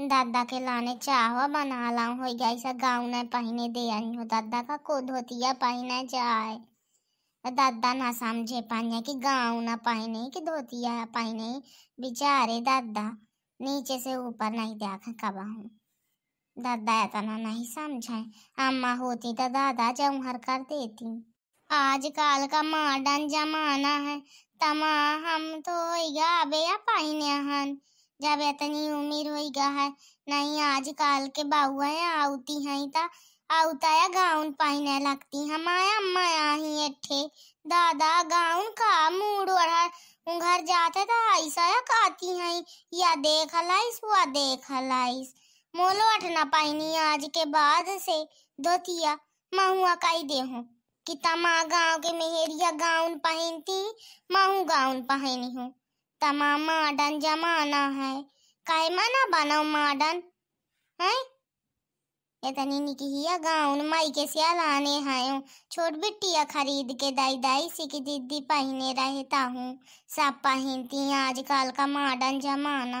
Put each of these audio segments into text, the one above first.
दादा के लाने चाहवा बना लाऊं हो ऐसा गाउन न पहने दे आई हो दादा का को धोतिया पहने जाए दादा ना समझे पाने कि गाउन ना पहने कि धोतिया पहने बेचारे दादा नीचे से ऊपर नहीं देखा कब हूँ दादा इतना नहीं समझे अम्मा होती तो दादा जमहर कर देती आजकल का मॉडर्न जमाना है तमा हम तो या बे पहने हन जब इतनी उम्र हुई गा है नहीं आज काल के बाहुआ आउती हैं ता आउताया गाउन पहने लगती हमारे अम्मा ही अठे दादा गाउन का मूड और है घर जाते तो ऐसा या काती हैं या देख लाइस वा देख लाइस मोलो अठना पाइनी आज के बाद से धोतिया महुआ ही देहूं कि तमा गाँव के मेहरिया गाउन पहनती माहू गाउन पहनी हूँ तमाम मॉडर्न जमाना है काय ना बनाओ माडन है इतनी निकहिया गाउन माई के सियाल आने हायो छोट बिटिया खरीद के दाई दाई सी की दीदी पहने रहता हूँ सब पहनती आजकल का मॉडर्न जमाना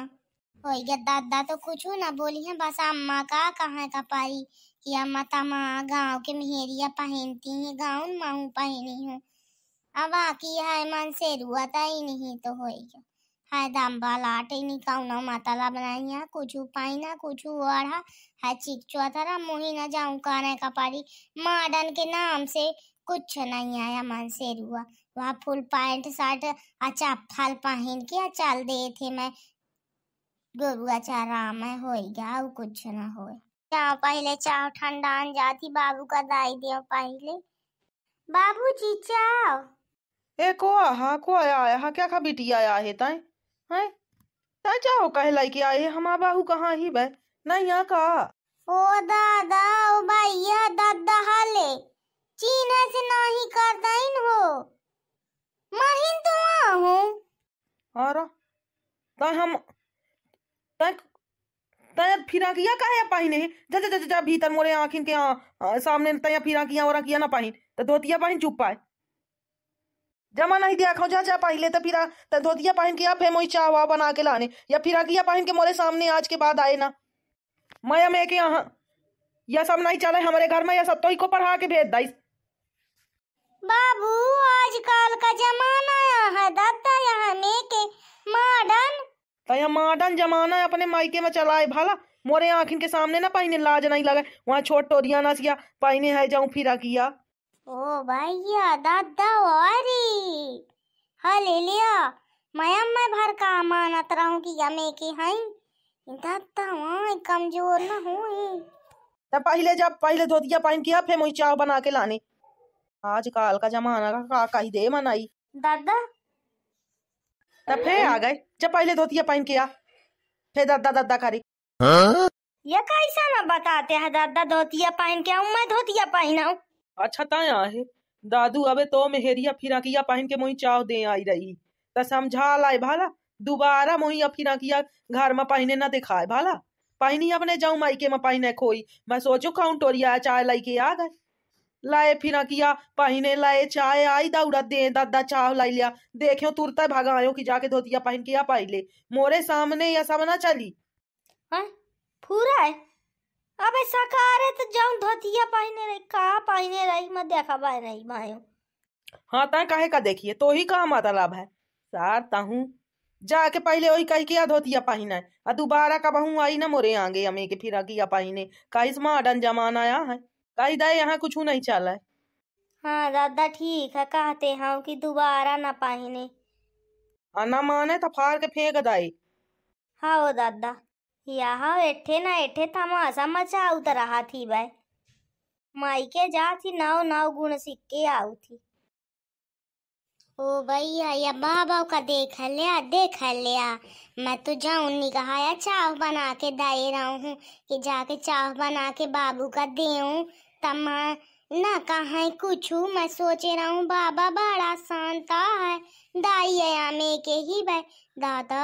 हो गया दादा तो कुछ ना बोली है बस अम्मा का कहाँ का कपाई कि अम्मा तमा गाँव के मेहरिया पहनती हैं गाउन माऊ पहनी हूँ अब आकी है मन से रुआता ही नहीं तो होएगा हाय दाम्बाल आटे नी काउना माताला कुछ कुछू पाइना कुछू वाड़ा हाय चिकचुआ थारा मुही ना जाऊं काने का पारी मार्डन के नाम से कुछ नहीं आया मन से रुआ वह फुल पैंट शर्ट अच्छा फल पहन के चल दे थे मैं गोरुआ चारा मैं हो गया कुछ ना हो चाव पहले चाव ठंडा जाती बाबू का दाई दियो पहले बाबू जी चाव ए को आहा को आया आया हाँ, क्या खा बिटिया आया है ताई है ता जाओ कहलाई की आए हमारा बाहू कहाँ ही बह नहीं यहाँ का ओ दादा ओ भैया दादा हाले चीन से नहीं करता इन हो महीन तो आ हो और ता हम तक तया फिरा किया काहे पाहिने जा जा जा भीतर मोरे आंखिन के आ, आ, सामने तया फिरा किया और किया ना पाहिन तो धोतिया पाहिन चुप पाए जमा नहीं दिया खाओ जा जा पाहिले तो फिर तो धोतिया पहन के अब है मोई चाह वाह बना के लाने या फिर अगिया पहन के मोरे सामने आज के बाद आए ना माया मैं के यहाँ यह सब नहीं चले हमारे घर में यह सब तो ही को पढ़ा के भेज दाई बाबू आजकल का जमाना है दादा यहाँ में के मॉडर्न तो यह मॉडर्न जमाना है अपने मायके में चलाए भाला मोरे आँखिन के सामने ना पहने लाज नहीं लगा वहाँ छोट टोरिया ना सिया पहने है जाऊँ फिरा किया ಓ ಭಯ್ಯ ದದ್ದ ಓರಿ ಹಲಿಲಿಯ मैं भर का मानत रहूं कि यमे की हैं दादा वहाँ कमजोर ना हो तो पहले जब पहले धोतिया पहन किया फिर मुझे चाव बना के लाने आजकल का जमाना का काका ही दे मनाई दादा तब फिर आ गए जब पहले धोतिया पहन किया फिर दादा दादा करी हाँ? ये कैसा ना बताते हैं दादा धोतिया पहन के मैं धोतिया हूँ अच्छा ताय आहे दादू अबे तो मेहरिया फिराकिया पहन के मोही चाव दे आई रही त समझा लाए भाला दोबारा मोही अब फिराकिया घर में पहने ना दिखाए भाला पहनी अपने जाऊं माइके में पहने खोई मैं सोचो काउंट टोरिया चाय लाई के आ गए लाए फिराकिया पहने लाए चाय आई दौड़ा दे दादा चाव लाई लिया देखियो तुरता भागा आयो कि जाके धोतिया पहन के या पाई ले मोरे सामने या सामना चली पूरा हाँ, है अबे सकारे तो जाऊं धोतिया पहने रही का पहने रही मैं देखा भाई नहीं मायो हाँ तय काहे का देखिए तो ही कहा मतलब है सार ताहू जाके पहले वही कह किया धोतिया पहना आ दोबारा का हूँ आई ना मोरे आगे हमें के फिर किया पहने का इस मॉडर्न जमाना आया है कही दाए यहाँ कुछ नहीं चला है हाँ दादा ठीक है कहते हैं कि दोबारा ना पहने ना माने तो फाड़ के फेंक दाई हाँ दादा यहाँ एठे ना एठे मैं ऐसा मचा आवता रहा थी भाई माई के जा थी नाव नाव गुण सीख के आऊ थी ओ भैया या बाबा का देख लिया देख लिया मैं तो जाऊँ निकाया चाह बना के दे रहा हूँ कि जाके चाह बना के बाबू का देऊँ तब मैं ना कहा कुछ मैं सोच रहा हूँ बाबा बड़ा शांता है दाई आया में के ही भाई दादा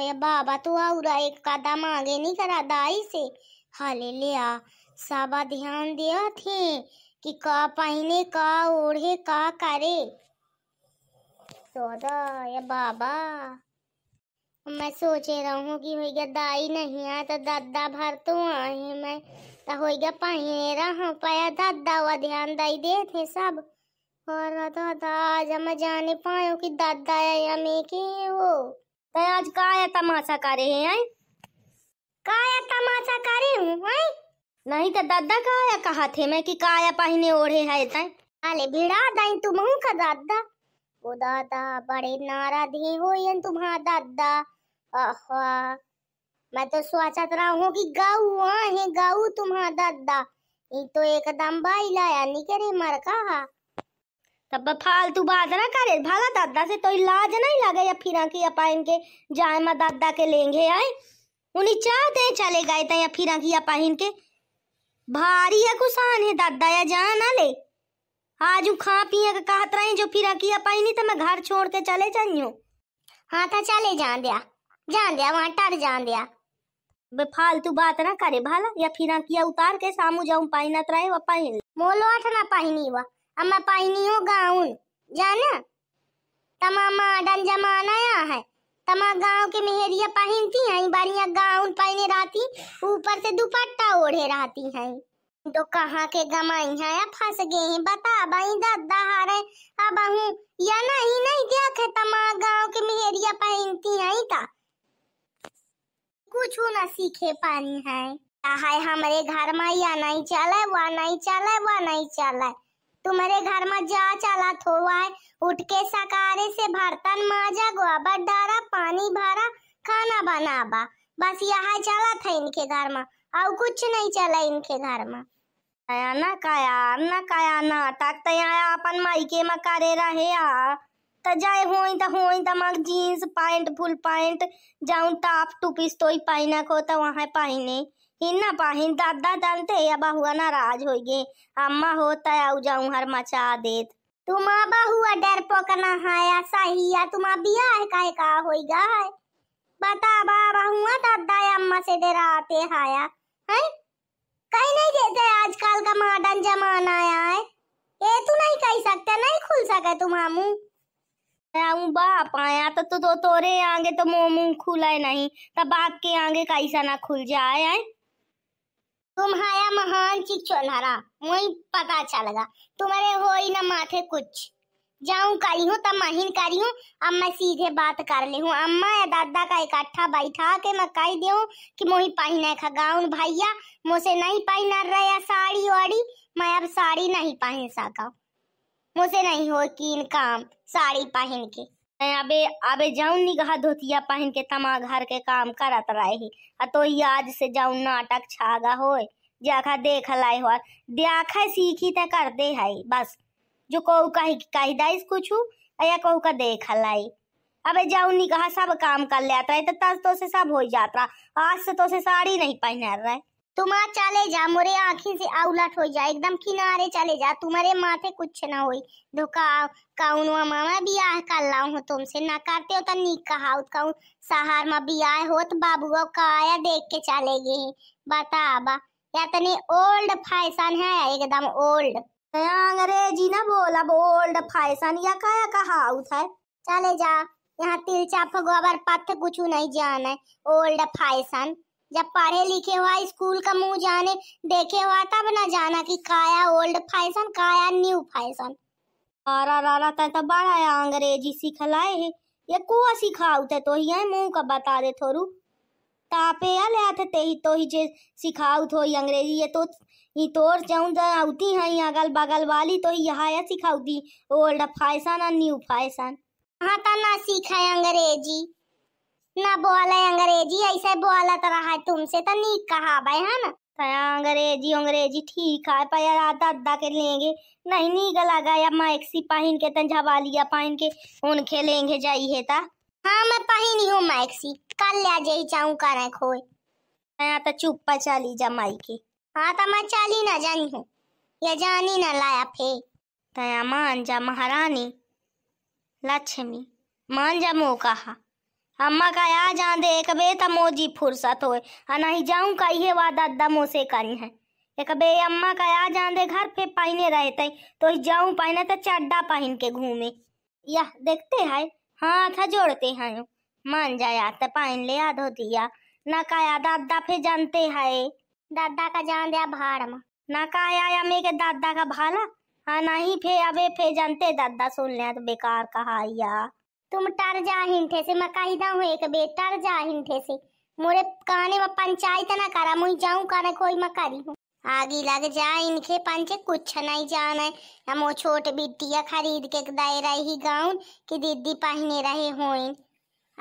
या बाबा तो आउरा एक कदम आगे नहीं करा दाई से हाले लिया साबा ध्यान दिया थे कि का पहने का ओढ़े का करे दादा या बाबा मैं सोचे रहा हूँ कि गया दाई नहीं आया तो दादा भर तो आए मैं तो हो गया पहने रहा पाया दादा वा ध्यान दाई दे थे सब और दादा आज मैं जाने पायो कि दादा या मैं के वो तय आज काया तमाशा कर रहे हैं आए काया तमाशा करे हूँ आए नहीं तो दादा काया कहा थे मैं कि काया पहने ओढ़े है तय अले भिड़ा दई तुम का दादा ओ दादा बड़े नारा दिए हो ये तुम्हारा दादा आहा मैं तो सोचा रहा हूँ कि गाऊ है गाऊ तुम्हारा दादा ये तो एकदम भाई लाया नहीं करे मर कहा तब फालतू बात ना करे भला दादा से तो इलाज नहीं लगे या फिर की अपाइन के जाए मा दादा के लेंगे आए उन्हें चाह दे चले गए थे या फिर की अपाइन के भारी है कुसान है दादा या जा ना ले आज खा पिया का कहत रहे जो फिर की अपाइन तो मैं घर छोड़ के चले जाइयो हाँ था चले जान दिया जान दिया वहाँ टर जान दिया बे फालतू बात ना करे भाला या फिर उतार के सामू जाऊं पाइन अतराए व पाइन मोलो आठ ना पाइनी हुआ हम पाइनी हो गाउन जाने तमामा अडन जमाना या है तमा गांव के मेहरिया पहनती हैं बारिया गाउन पहने रहती ऊपर से दुपट्टा ओढ़े रहती हैं तो कहाँ के गमाई है फंस गए हैं बता भाई दादा हारे अब हूँ या नहीं नहीं क्या देखे तमा गांव के मेहरिया पहनती हैं का कुछ ना सीखे पानी है ता है हमारे घर में या नहीं चले वह नहीं चले वह नहीं चले तुम्हारे घर में जा चला होवाए उठ के सकारे से भरतन माजा गोबर डारा पानी भरा खाना बनाबा बस यहाँ चला था इनके घर में और कुछ नहीं चला इनके घर में काया काया ना ना काया ना कयाना तो तया अपन माइके में करे रहे आ तो जाए हो तो हो तो मग जीन्स पैंट फुल पैंट जाऊं टाप टूपीस तो ही पहना को तो वहाँ पहने इन्ना पाहिन दादा जानते या बहुआ नाराज हो गए अम्मा होता आउ जाऊ हर मचा दे तुम अब हुआ डर पोकना सही सहिया तुम बिया है काहे का होइगा है बता बाबा हुआ दादा या अम्मा से डराते हाया हैं कहीं नहीं देते आजकल का मॉडर्न जमाना आया है ये तू तो नहीं कह सकता नहीं खुल सके तुम मामू आऊ बाप आया तो तू तो, तोरे आगे तो मुंह खुला नहीं तब बाप के आगे कैसा ना खुल जाए है? तुम्हारा महान चिक्षोनहरा मुई पता चलगा तुम्हारे हो ही ना माथे कुछ जाऊं करी हूँ तब माहिन करी हूँ अब मैं सीधे बात कर ली हूँ अम्मा या दादा का इकट्ठा बैठा के मैं कह दे कि मोही पहने खा गाउन भैया मुझसे नहीं पहना रहा साड़ी वाड़ी मैं अब साड़ी नहीं पहन सका मुझसे नहीं हो कि इन काम साड़ी पहन के अबे अबे जाऊन कहा धोतिया पहन के तमा घर के काम करत रही आ तो ही आज से जाऊन नाटक छागा हो जाखा देख लाए हो देखा सीखी ते कर दे है बस जो कहू कही कह दाइस कुछ या कहू का देख लाई अबे नहीं कहा सब काम कर लेता रहे तो तस तो से सब हो जाता आज से तो से साड़ी नहीं पहन रहे तुम्हारा चले जा मोरे आँखें से आउलट हो जा एकदम किनारे चले जा तुम्हारे माथे कुछ ना होई धोखा काउन वा मामा बियाह कर लाऊ हो तुमसे ना करते हो तो नी कहा काउन सहार मा बियाह हो तो बाबू का आया देख के चले गए बता बा या तनी ओल्ड फैशन है एकदम ओल्ड अंग्रेजी ना बोल अब ओल्ड फैशन या का कहा है चले जा यहाँ तिलचा फगोबर पत्थ कुछ नहीं जाना है ओल्ड फैशन जब पढ़े लिखे हुआ स्कूल का मुंह जाने देखे हुआ तब ना जाना कि काया ओल्ड फैशन काया न्यू फैशन आरा रारा तो बड़ा अंग्रेजी सिखलाए है ये कुआ सिखाऊ थे तो ही मुंह का बता दे थोरू तापे अल आते ते ही तो ही जे सिखाऊ थो अंग्रेजी ये तो ही तोर जाऊं आउती हैं अगल बगल वाली तो ही यहाँ सिखाऊ दी ओल्ड फैशन और न्यू फैशन हाँ तो ना सीखा अंग्रेजी ना बोला अंग्रेजी ऐसे बोला तो रहा है तुमसे तो नीक कहा भाई है ना तो अंग्रेजी अंग्रेजी ठीक है पर दादा के लेंगे नहीं नीक लगा या मैक्सी पहन के तन झवालिया पहन के उन खेलेंगे है ता हाँ मैं पहनी हूँ मैक्सी कल ले जाई चाहूँ करे खोए यहाँ तो चुप्पा चली जा माई के हाँ तो मैं चली ना जानी हूँ या जानी ना लाया फे तया तो मान जा महारानी लक्ष्मी मान जा मौका कहा अम्मा का आ जान दे एक बे मोजी फुर्सत होए अनाही जाऊं का ये वादा दमो से करी है एक बे अम्मा का आ जान दे घर पे पहने रहते तो जाऊँ पहने तो चड्डा पहन के घूमे यह देखते हैं था जोड़ते हैं मान जाया तो पहन ले आधो दिया न काया दादा फिर जानते हैं दादा का जान दिया भाड़ में न काया या मेरे दादा का भाला हाँ नहीं फे अबे फे जानते दादा सुन लिया तो बेकार कहा या तुम टर जा थे से मैं कही दा हूं एक बे टर जा थे से मोरे काने में पंचायत ना करा मुई जाऊं काने कोई मैं करी हूं आगे लग जा इनके पंचे कुछ नहीं जाना है हम वो छोट बिटिया खरीद के दे रही गाउन की दीदी पहने रहे होइन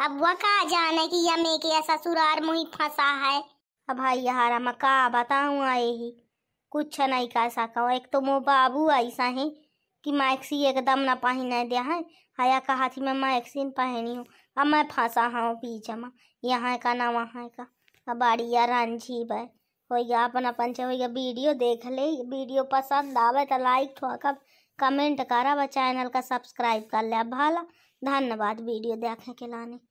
अब वह कहा जाना कि यह मे के ससुरार मुही फंसा है अब भाई हरा मैं का बताऊँ आई ही कुछ नहीं कर सका एक तो मो बाबू ऐसा है कि मैक्सी एकदम ना पहने दे है हया का हाथी में मैक्सी पहनी हूँ अब मैं फंसा हाँ बीच में यहाँ का ना वहाँ का अब बाड़िया रांझी बे हो गया अपन अपन हो गया वीडियो देख ले वीडियो पसंद आवे तो लाइक ठोकब कमेंट व चैनल का सब्सक्राइब कर ले भाला धन्यवाद वीडियो देखे के लाने